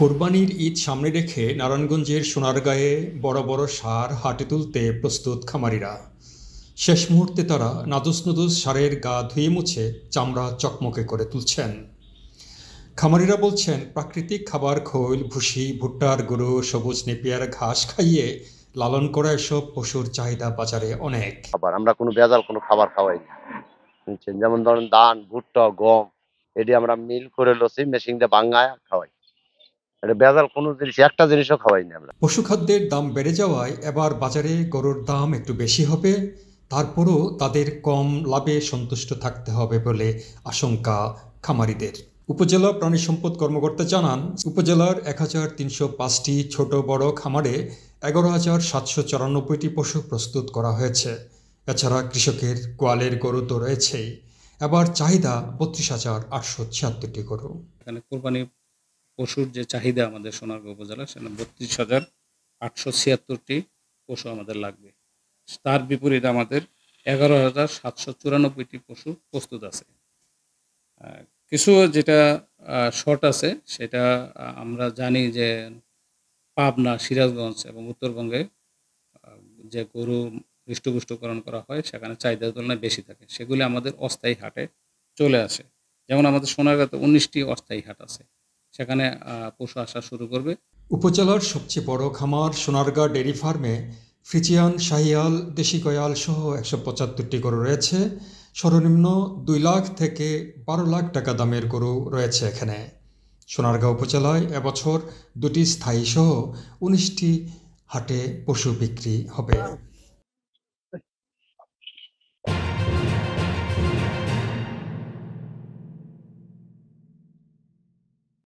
কোরবানির ঈদ সামনে রেখে নারায়ণগঞ্জের সোনারগাঁয়ে বড় বড় সার হাটে তুলতে প্রস্তুত খামারিরা শেষ মুহূর্তে তারা নাদুস নুদুস সারের গা ধুয়ে মুছে চামড়া চকমকে করে তুলছেন খামারিরা বলছেন প্রাকৃতিক খাবার খৈল ভুসি ভুট্টার গুঁড়ো সবুজ নেপিয়ার ঘাস খাইয়ে লালন করা এসব পশুর চাহিদা বাজারে অনেক খাবার আমরা কোনো বেজাল কোনো খাবার খাওয়াই না যেমন ধরেন ধান ভুট্টা গম এটি আমরা মিল করে লসি মেশিন দিয়ে বাঙ্গায় খাওয়াই এটা বেজাল কোনো জিনিস একটা জিনিসও খাওয়াই না আমরা পশু খাদ্যের দাম বেড়ে যাওয়ায় এবার বাজারে গরুর দাম একটু বেশি হবে তারপরও তাদের কম লাভে সন্তুষ্ট থাকতে হবে বলে আশঙ্কা খামারিদের উপজেলা প্রাণী সম্পদ কর্মকর্তা জানান উপজেলার এক হাজার তিনশো পাঁচটি ছোট বড় খামারে এগারো হাজার সাতশো চুরানব্বইটি পশু প্রস্তুত করা হয়েছে এছাড়া কৃষকের গোয়ালের গরু তো রয়েছেই এবার চাহিদা বত্রিশ হাজার আটশো ছিয়াত্তরটি গরু এখানে কোরবানি পশুর যে চাহিদা আমাদের সোনারগাঁও উপজেলা সেখানে বত্রিশ হাজার আটশো ছিয়াত্তরটি পশু আমাদের লাগবে তার বিপরীতে আমাদের এগারো হাজার সাতশো চুরানব্বইটি পশু প্রস্তুত আছে কিছু যেটা শর্ট আছে সেটা আমরা জানি যে পাবনা সিরাজগঞ্জ এবং উত্তরবঙ্গে যে গরু হৃষ্টপুষ্টকরণ করা হয় সেখানে চাহিদার তুলনায় বেশি থাকে সেগুলি আমাদের অস্থায়ী হাটে চলে আসে যেমন আমাদের সোনারগাঁতে উনিশটি অস্থায়ী হাট আছে সেখানে পশু আসা শুরু করবে উপজেলার সবচেয়ে বড় খামার সোনারগাঁ ডেরি ফার্মে ফ্রিচিয়ান শাহিয়াল দেশি কয়াল সহ একশো পঁচাত্তরটি গরু রয়েছে সর্বনিম্ন দুই লাখ থেকে বারো লাখ টাকা দামের গরু রয়েছে এখানে সোনারগাঁও উপজেলায় এবছর দুটি স্থায়ী সহ উনিশটি হাটে পশু বিক্রি হবে